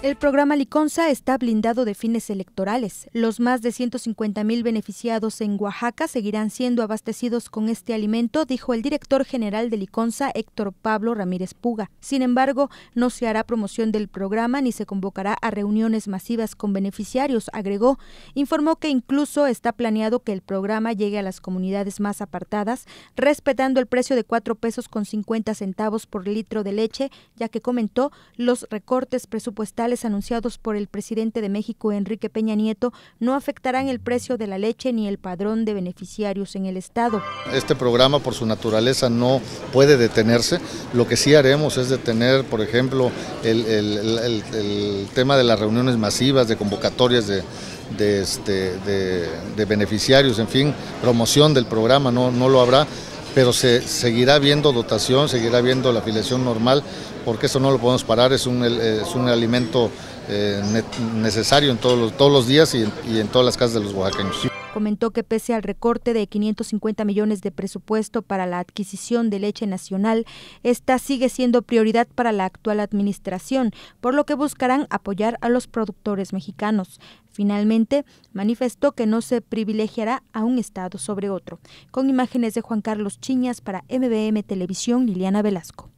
El programa Liconza está blindado de fines electorales. Los más de 150 mil beneficiados en Oaxaca seguirán siendo abastecidos con este alimento, dijo el director general de Liconza, Héctor Pablo Ramírez Puga. Sin embargo, no se hará promoción del programa ni se convocará a reuniones masivas con beneficiarios, agregó. Informó que incluso está planeado que el programa llegue a las comunidades más apartadas, respetando el precio de 4 pesos con 50 centavos por litro de leche, ya que comentó los recortes presupuestarios anunciados por el presidente de México, Enrique Peña Nieto, no afectarán el precio de la leche ni el padrón de beneficiarios en el Estado. Este programa, por su naturaleza, no puede detenerse. Lo que sí haremos es detener, por ejemplo, el, tema de las reuniones masivas, de convocatorias este, de beneficiarios, en fin, promoción del programa, no, no lo habrá pero se seguirá viendo dotación, seguirá viendo la afiliación normal, porque eso no lo podemos parar, es un, es un alimento eh, necesario en todos los, todos los días y, y en todas las casas de los oaxaqueños. Comentó que pese al recorte de 550 millones de presupuesto para la adquisición de leche nacional, esta sigue siendo prioridad para la actual administración, por lo que buscarán apoyar a los productores mexicanos. Finalmente, manifestó que no se privilegiará a un estado sobre otro. Con imágenes de Juan Carlos Chiñas para MBM Televisión, Liliana Velasco.